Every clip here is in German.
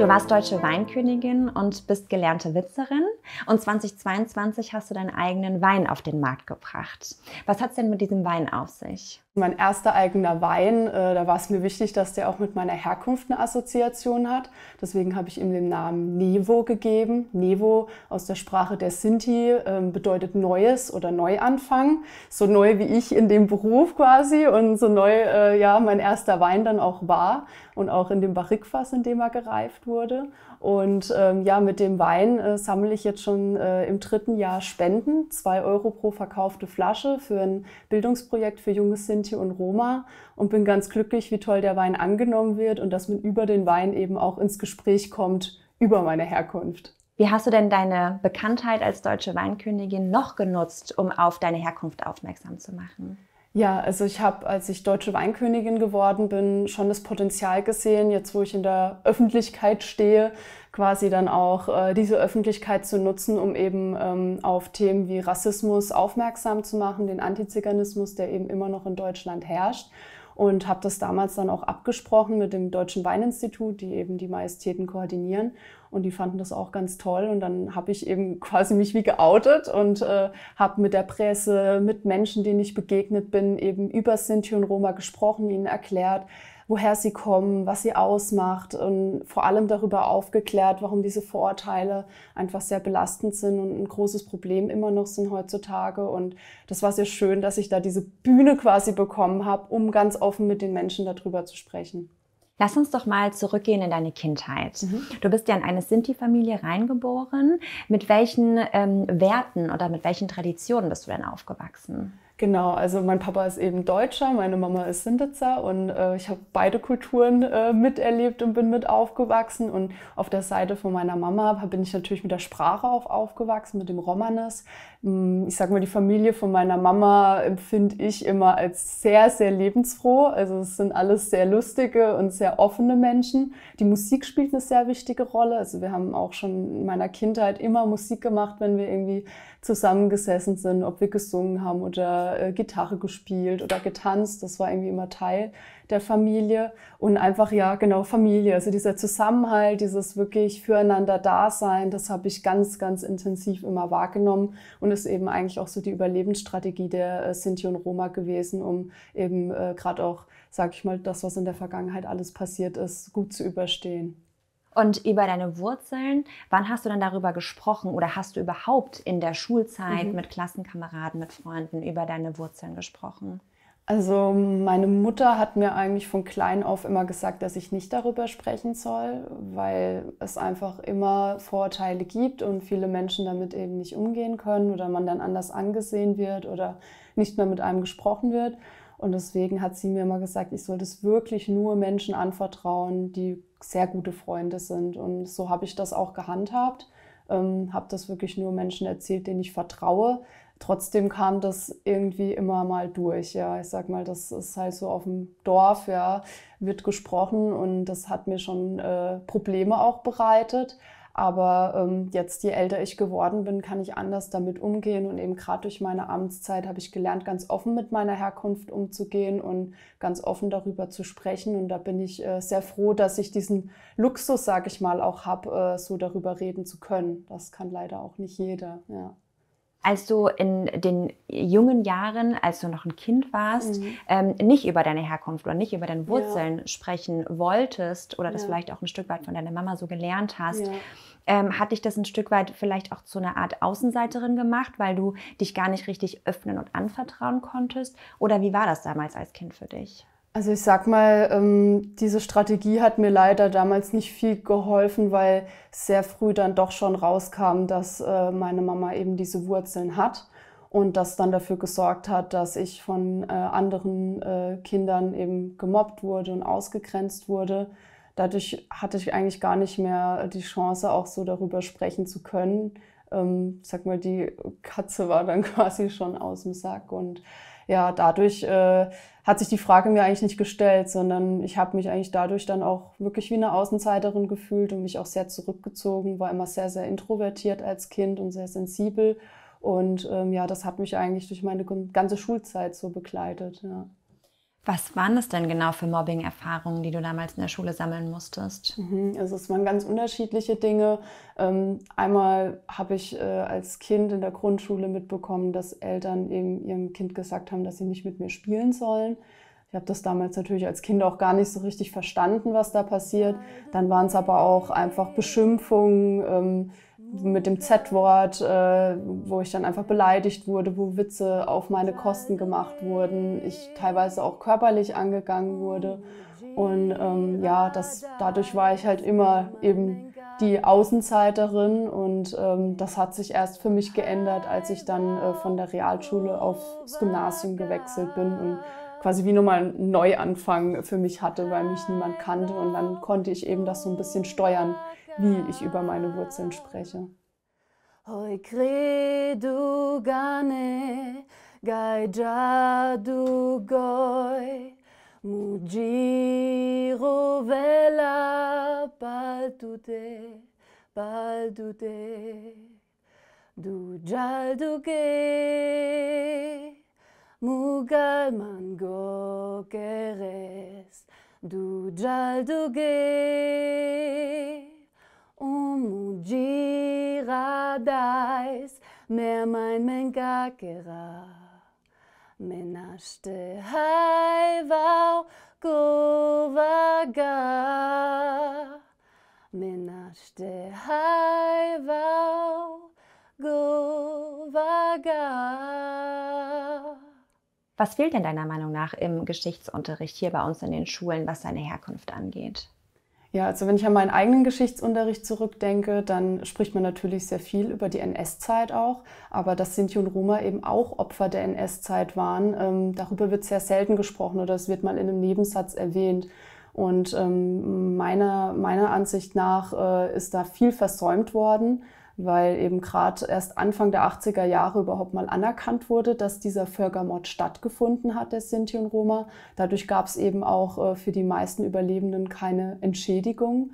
Du warst deutsche Weinkönigin und bist gelernte Witzerin und 2022 hast du deinen eigenen Wein auf den Markt gebracht. Was hat es denn mit diesem Wein auf sich? Mein erster eigener Wein, äh, da war es mir wichtig, dass der auch mit meiner Herkunft eine Assoziation hat. Deswegen habe ich ihm den Namen Nevo gegeben. Nevo aus der Sprache der Sinti äh, bedeutet Neues oder Neuanfang. So neu wie ich in dem Beruf quasi und so neu, äh, ja, mein erster Wein dann auch war und auch in dem Barrikfass, in dem er gereift wurde. Und ähm, ja, mit dem Wein äh, sammle ich jetzt schon äh, im dritten Jahr Spenden, zwei Euro pro verkaufte Flasche für ein Bildungsprojekt für junge Sinti und Roma und bin ganz glücklich, wie toll der Wein angenommen wird und dass man über den Wein eben auch ins Gespräch kommt über meine Herkunft. Wie hast du denn deine Bekanntheit als deutsche Weinkönigin noch genutzt, um auf deine Herkunft aufmerksam zu machen? Ja, also ich habe, als ich deutsche Weinkönigin geworden bin, schon das Potenzial gesehen, jetzt wo ich in der Öffentlichkeit stehe, quasi dann auch äh, diese Öffentlichkeit zu nutzen, um eben ähm, auf Themen wie Rassismus aufmerksam zu machen, den Antiziganismus, der eben immer noch in Deutschland herrscht und habe das damals dann auch abgesprochen mit dem Deutschen Weininstitut, die eben die Majestäten koordinieren und die fanden das auch ganz toll und dann habe ich eben quasi mich wie geoutet und äh, habe mit der Presse, mit Menschen, denen ich begegnet bin, eben über Sinti und Roma gesprochen, ihnen erklärt, woher sie kommen, was sie ausmacht und vor allem darüber aufgeklärt, warum diese Vorurteile einfach sehr belastend sind und ein großes Problem immer noch sind heutzutage. Und das war sehr schön, dass ich da diese Bühne quasi bekommen habe, um ganz offen mit den Menschen darüber zu sprechen. Lass uns doch mal zurückgehen in deine Kindheit. Mhm. Du bist ja in eine Sinti-Familie reingeboren. Mit welchen ähm, Werten oder mit welchen Traditionen bist du denn aufgewachsen? Genau, also mein Papa ist eben Deutscher, meine Mama ist Sinditzer und äh, ich habe beide Kulturen äh, miterlebt und bin mit aufgewachsen. Und auf der Seite von meiner Mama bin ich natürlich mit der Sprache auch aufgewachsen, mit dem Romanes. Mm, ich sage mal, die Familie von meiner Mama empfinde ich immer als sehr, sehr lebensfroh. Also es sind alles sehr lustige und sehr offene Menschen. Die Musik spielt eine sehr wichtige Rolle. Also wir haben auch schon in meiner Kindheit immer Musik gemacht, wenn wir irgendwie zusammengesessen sind, ob wir gesungen haben oder oder äh, Gitarre gespielt oder getanzt. Das war irgendwie immer Teil der Familie. Und einfach, ja, genau, Familie. Also dieser Zusammenhalt, dieses wirklich füreinander Dasein, das habe ich ganz, ganz intensiv immer wahrgenommen und ist eben eigentlich auch so die Überlebensstrategie der äh, Sinti und Roma gewesen, um eben äh, gerade auch, sag ich mal, das, was in der Vergangenheit alles passiert ist, gut zu überstehen. Und über deine Wurzeln, wann hast du dann darüber gesprochen oder hast du überhaupt in der Schulzeit mhm. mit Klassenkameraden, mit Freunden über deine Wurzeln gesprochen? Also meine Mutter hat mir eigentlich von klein auf immer gesagt, dass ich nicht darüber sprechen soll, weil es einfach immer Vorurteile gibt und viele Menschen damit eben nicht umgehen können oder man dann anders angesehen wird oder nicht mehr mit einem gesprochen wird. Und deswegen hat sie mir immer gesagt, ich soll das wirklich nur Menschen anvertrauen, die sehr gute Freunde sind. Und so habe ich das auch gehandhabt. Ähm, habe das wirklich nur Menschen erzählt, denen ich vertraue. Trotzdem kam das irgendwie immer mal durch. Ja, ich sag mal, das ist halt so auf dem Dorf, ja, wird gesprochen und das hat mir schon äh, Probleme auch bereitet. Aber ähm, jetzt, je älter ich geworden bin, kann ich anders damit umgehen. Und eben gerade durch meine Amtszeit habe ich gelernt, ganz offen mit meiner Herkunft umzugehen und ganz offen darüber zu sprechen. Und da bin ich äh, sehr froh, dass ich diesen Luxus, sage ich mal, auch habe, äh, so darüber reden zu können. Das kann leider auch nicht jeder. Ja als du in den jungen Jahren, als du noch ein Kind warst, mhm. ähm, nicht über deine Herkunft oder nicht über deine Wurzeln ja. sprechen wolltest oder das vielleicht auch ein Stück weit von deiner Mama so gelernt hast, ja. ähm, hat dich das ein Stück weit vielleicht auch zu einer Art Außenseiterin gemacht, weil du dich gar nicht richtig öffnen und anvertrauen konntest? Oder wie war das damals als Kind für dich? Also ich sag mal, ähm, diese Strategie hat mir leider damals nicht viel geholfen, weil sehr früh dann doch schon rauskam, dass äh, meine Mama eben diese Wurzeln hat und das dann dafür gesorgt hat, dass ich von äh, anderen äh, Kindern eben gemobbt wurde und ausgegrenzt wurde. Dadurch hatte ich eigentlich gar nicht mehr die Chance, auch so darüber sprechen zu können. Ähm, sag mal, die Katze war dann quasi schon aus dem Sack und ja, dadurch äh, hat sich die Frage mir eigentlich nicht gestellt, sondern ich habe mich eigentlich dadurch dann auch wirklich wie eine Außenseiterin gefühlt und mich auch sehr zurückgezogen, war immer sehr, sehr introvertiert als Kind und sehr sensibel. Und ähm, ja, das hat mich eigentlich durch meine ganze Schulzeit so begleitet. Ja. Was waren das denn genau für Mobbing-Erfahrungen, die du damals in der Schule sammeln musstest? Mhm, also es waren ganz unterschiedliche Dinge. Ähm, einmal habe ich äh, als Kind in der Grundschule mitbekommen, dass Eltern eben ihrem Kind gesagt haben, dass sie nicht mit mir spielen sollen. Ich habe das damals natürlich als Kind auch gar nicht so richtig verstanden, was da passiert. Ah, Dann waren es aber auch einfach Beschimpfungen ähm, mit dem Z-Wort, äh, wo ich dann einfach beleidigt wurde, wo Witze auf meine Kosten gemacht wurden, ich teilweise auch körperlich angegangen wurde. Und ähm, ja, das, dadurch war ich halt immer eben die Außenseiterin und ähm, das hat sich erst für mich geändert, als ich dann äh, von der Realschule aufs Gymnasium gewechselt bin und quasi wie nochmal einen Neuanfang für mich hatte, weil mich niemand kannte und dann konnte ich eben das so ein bisschen steuern, wie ich über meine Wurzeln spreche. Hoi credu gane, gaija du goi, mugiro vela paltute, paltute, du jalduge, mugal mango keres, du du jalduge. Oh mon Giradais, mer mein mengakera. Menaste haivau govaga. Menaste haivau govaga. Was fehlt denn deiner Meinung nach im Geschichtsunterricht hier bei uns in den Schulen, was seine Herkunft angeht? Ja, also wenn ich an meinen eigenen Geschichtsunterricht zurückdenke, dann spricht man natürlich sehr viel über die NS-Zeit auch, aber dass Sinti und Roma eben auch Opfer der NS-Zeit waren, ähm, darüber wird sehr selten gesprochen oder es wird mal in einem Nebensatz erwähnt. Und ähm, meiner, meiner Ansicht nach äh, ist da viel versäumt worden weil eben gerade erst Anfang der 80er Jahre überhaupt mal anerkannt wurde, dass dieser Völkermord stattgefunden hat, der Sinti und Roma. Dadurch gab es eben auch äh, für die meisten Überlebenden keine Entschädigung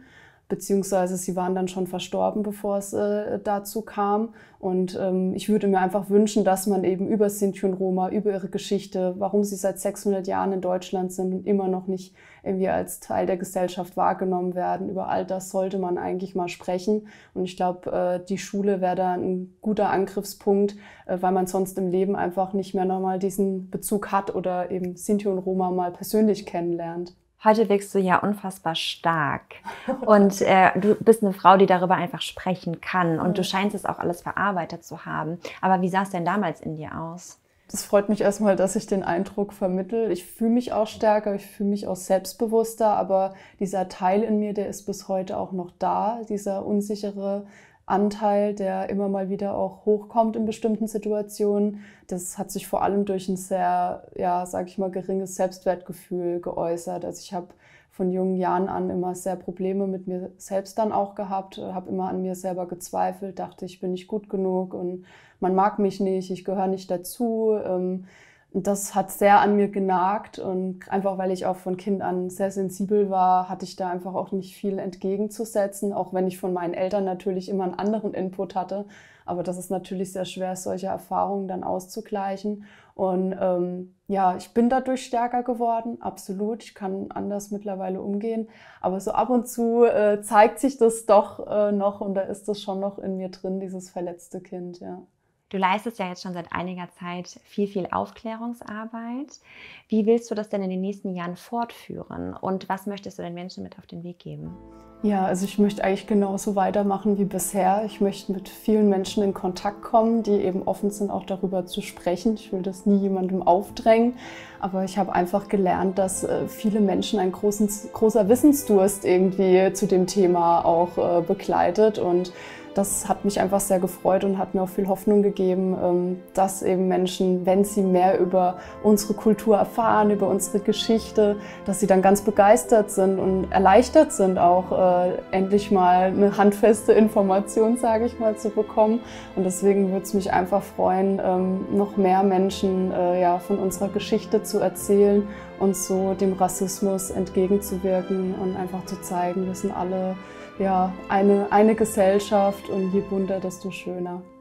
beziehungsweise sie waren dann schon verstorben, bevor es äh, dazu kam. Und ähm, ich würde mir einfach wünschen, dass man eben über Sinti und Roma, über ihre Geschichte, warum sie seit 600 Jahren in Deutschland sind und immer noch nicht irgendwie als Teil der Gesellschaft wahrgenommen werden, über all das sollte man eigentlich mal sprechen. Und ich glaube, äh, die Schule wäre da ein guter Angriffspunkt, äh, weil man sonst im Leben einfach nicht mehr nochmal diesen Bezug hat oder eben Sinti und Roma mal persönlich kennenlernt heute wirkst du ja unfassbar stark. Und äh, du bist eine Frau, die darüber einfach sprechen kann. Und du mhm. scheinst es auch alles verarbeitet zu haben. Aber wie sah es denn damals in dir aus? Es freut mich erstmal, dass ich den Eindruck vermittel. Ich fühle mich auch stärker, ich fühle mich auch selbstbewusster, aber dieser Teil in mir, der ist bis heute auch noch da, dieser unsichere Anteil, der immer mal wieder auch hochkommt in bestimmten Situationen. Das hat sich vor allem durch ein sehr, ja, sag ich mal, geringes Selbstwertgefühl geäußert. Also ich habe von jungen Jahren an immer sehr Probleme mit mir selbst dann auch gehabt, habe immer an mir selber gezweifelt, dachte, ich bin nicht gut genug und man mag mich nicht, ich gehöre nicht dazu. Ähm, das hat sehr an mir genagt und einfach weil ich auch von Kind an sehr sensibel war, hatte ich da einfach auch nicht viel entgegenzusetzen, auch wenn ich von meinen Eltern natürlich immer einen anderen Input hatte. Aber das ist natürlich sehr schwer, solche Erfahrungen dann auszugleichen. Und ähm, ja, ich bin dadurch stärker geworden, absolut. Ich kann anders mittlerweile umgehen. Aber so ab und zu äh, zeigt sich das doch äh, noch und da ist das schon noch in mir drin, dieses verletzte Kind, ja. Du leistest ja jetzt schon seit einiger Zeit viel, viel Aufklärungsarbeit. Wie willst du das denn in den nächsten Jahren fortführen und was möchtest du den Menschen mit auf den Weg geben? Ja, also ich möchte eigentlich genauso weitermachen wie bisher. Ich möchte mit vielen Menschen in Kontakt kommen, die eben offen sind, auch darüber zu sprechen. Ich will das nie jemandem aufdrängen, aber ich habe einfach gelernt, dass äh, viele Menschen ein großer Wissensdurst irgendwie zu dem Thema auch äh, begleitet und das hat mich einfach sehr gefreut und hat mir auch viel Hoffnung gegeben, ähm, dass eben Menschen, wenn sie mehr über unsere Kultur erfahren, über unsere Geschichte, dass sie dann ganz begeistert sind und erleichtert sind, auch äh, endlich mal eine handfeste Information, sage ich mal, zu bekommen. Und deswegen würde es mich einfach freuen, ähm, noch mehr Menschen äh, von unserer Geschichte zu erzählen und so dem Rassismus entgegenzuwirken und einfach zu zeigen, wir sind alle ja, eine, eine Gesellschaft und je bunter, desto schöner.